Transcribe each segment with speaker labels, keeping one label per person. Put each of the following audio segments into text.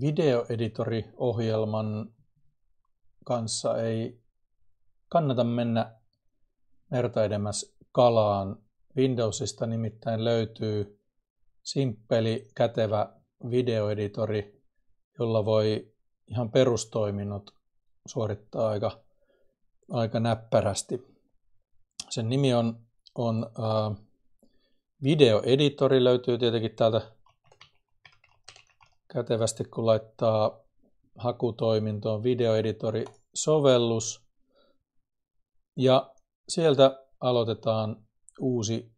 Speaker 1: videoeditoriohjelman kanssa ei kannata mennä merta kalaan. Windowsista nimittäin löytyy simppeli, kätevä videoeditori, jolla voi ihan perustoiminnot suorittaa aika, aika näppärästi. Sen nimi on, on uh, videoeditori, löytyy tietenkin täältä kätevästi, kun laittaa hakutoimintoon videoeditori-sovellus. Ja sieltä aloitetaan uusi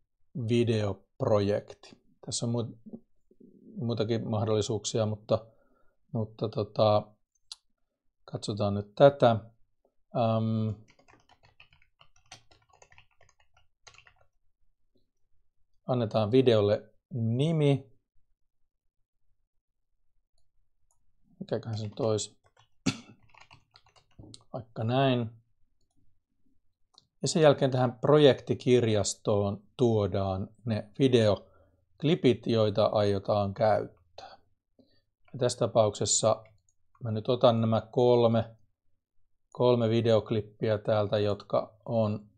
Speaker 1: videoprojekti. Tässä on muitakin mahdollisuuksia, mutta, mutta tota, katsotaan nyt tätä. Um, annetaan videolle nimi. Mikäköhän se nyt olisi? Vaikka näin. Ja sen jälkeen tähän projektikirjastoon tuodaan ne videoklipit, joita aiotaan käyttää. Ja tässä tapauksessa mä nyt otan nämä kolme, kolme videoklippiä täältä, jotka on,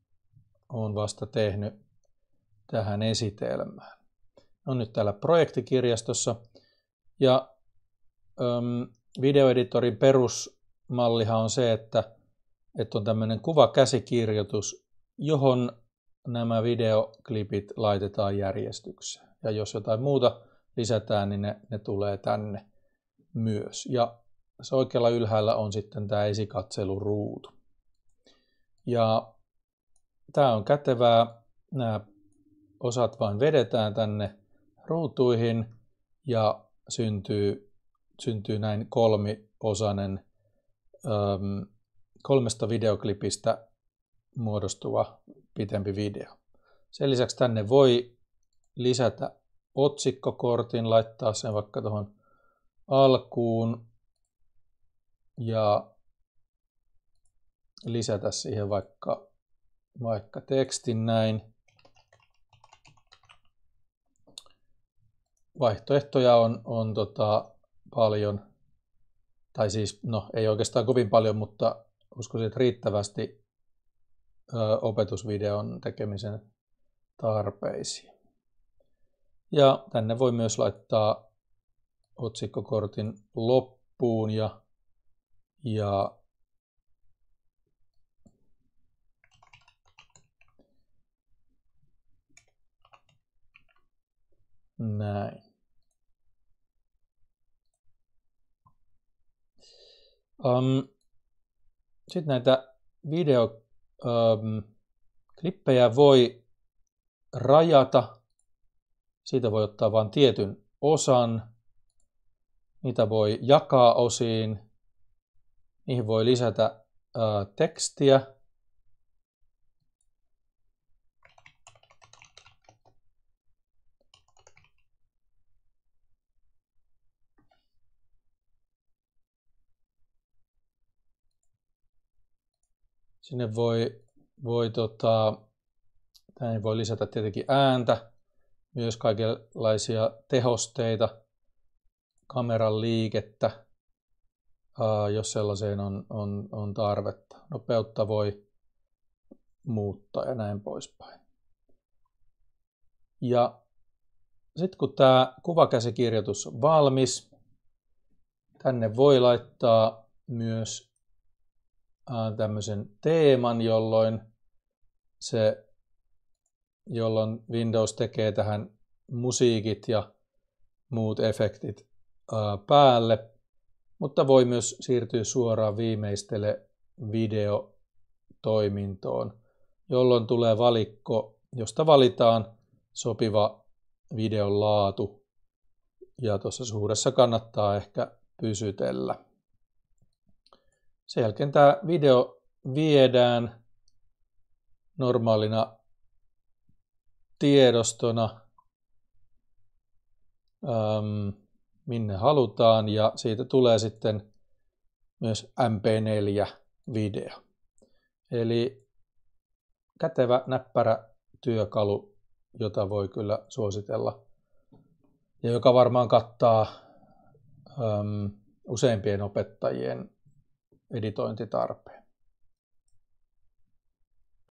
Speaker 1: on vasta tehnyt tähän esitelmään. Ne on nyt täällä projektikirjastossa. Ja äm, videoeditorin perusmallihan on se, että, että on tämmöinen kuvakäsikirjoitus, johon nämä videoklipit laitetaan järjestykseen. Ja jos jotain muuta lisätään, niin ne, ne tulee tänne myös. Ja se oikealla ylhäällä on sitten tämä esikatseluruutu. Ja tämä on kätevää. Nämä osat vain vedetään tänne ruutuihin ja syntyy syntyy näin kolmiosainen äm, kolmesta videoklipistä muodostuva pitempi video. Sen lisäksi tänne voi lisätä otsikkokortin, laittaa sen vaikka tuohon alkuun ja lisätä siihen vaikka, vaikka tekstin näin. Vaihtoehtoja on, on tota, paljon, tai siis no ei oikeastaan kovin paljon, mutta uskoisin, että riittävästi ö, opetusvideon tekemisen tarpeisiin. Ja tänne voi myös laittaa otsikkokortin loppuun ja, ja näin. Um, Sitten näitä videoklippejä um, voi rajata. Siitä voi ottaa vain tietyn osan. Niitä voi jakaa osiin. Niihin voi lisätä uh, tekstiä. Sinne voi, voi tota, tänne voi lisätä tietenkin ääntä, myös kaikenlaisia tehosteita, kameran liikettä, jos sellaiseen on, on, on tarvetta. Nopeutta voi muuttaa ja näin poispäin. Ja sitten kun tämä kuvakäsikirjoitus on valmis, tänne voi laittaa myös Äh, tämmöisen teeman, jolloin, se, jolloin Windows tekee tähän musiikit ja muut efektit äh, päälle, mutta voi myös siirtyä suoraan viimeistele videotoimintoon, jolloin tulee valikko, josta valitaan sopiva videon laatu. Ja tuossa suuressa kannattaa ehkä pysytellä. Sen jälkeen tämä video viedään normaalina tiedostona ähm, minne halutaan ja siitä tulee sitten myös MP4-video. Eli kätevä, näppärä työkalu, jota voi kyllä suositella ja joka varmaan kattaa ähm, useimpien opettajien editointitarpeen.